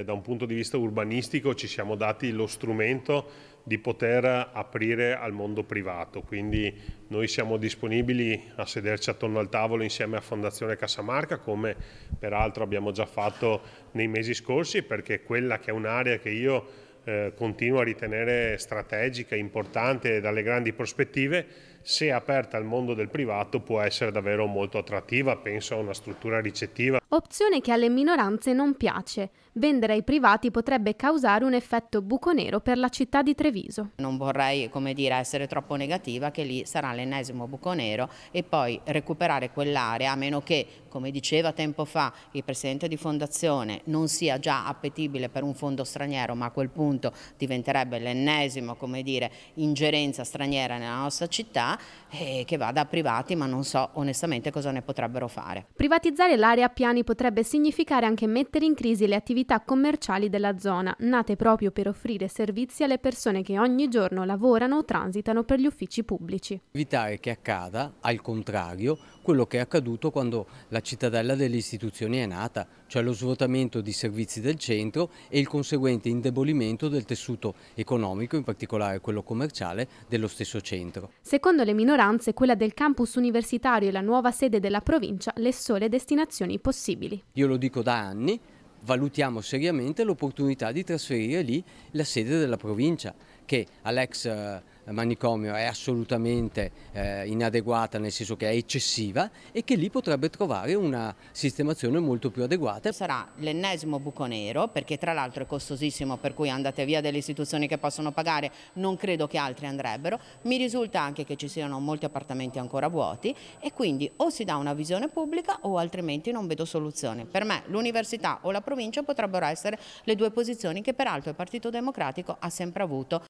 Da un punto di vista urbanistico ci siamo dati lo strumento di poter aprire al mondo privato, quindi noi siamo disponibili a sederci attorno al tavolo insieme a Fondazione Cassamarca, come peraltro abbiamo già fatto nei mesi scorsi, perché quella che è un'area che io eh, continuo a ritenere strategica, importante e dalle grandi prospettive, se aperta al mondo del privato può essere davvero molto attrattiva, penso a una struttura ricettiva. Opzione che alle minoranze non piace. Vendere ai privati potrebbe causare un effetto buco nero per la città di Treviso. Non vorrei dire, essere troppo negativa che lì sarà l'ennesimo buco nero e poi recuperare quell'area, a meno che, come diceva tempo fa il presidente di fondazione, non sia già appetibile per un fondo straniero, ma a quel punto diventerebbe l'ennesimo ingerenza straniera nella nostra città, eh, che vada a privati, ma non so onestamente cosa ne potrebbero fare. Privatizzare l'area a piani potrebbe significare anche mettere in crisi le attività commerciali della zona, nate proprio per offrire servizi alle persone che ogni giorno lavorano o transitano per gli uffici pubblici. Evitare che accada, al contrario, quello che è accaduto quando la cittadella delle istituzioni è nata, cioè lo svuotamento di servizi del centro e il conseguente indebolimento del tessuto economico, in particolare quello commerciale, dello stesso centro. Secondo le minoranze, quella del campus universitario e la nuova sede della provincia le sole destinazioni possibili. Io lo dico da anni, valutiamo seriamente l'opportunità di trasferire lì la sede della provincia che all'ex eh, eh, manicomio è assolutamente eh, inadeguata, nel senso che è eccessiva e che lì potrebbe trovare una sistemazione molto più adeguata. Sarà l'ennesimo buco nero, perché tra l'altro è costosissimo, per cui andate via delle istituzioni che possono pagare, non credo che altri andrebbero. Mi risulta anche che ci siano molti appartamenti ancora vuoti e quindi o si dà una visione pubblica o altrimenti non vedo soluzione. Per me l'università o la provincia potrebbero essere le due posizioni che peraltro il Partito Democratico ha sempre avuto.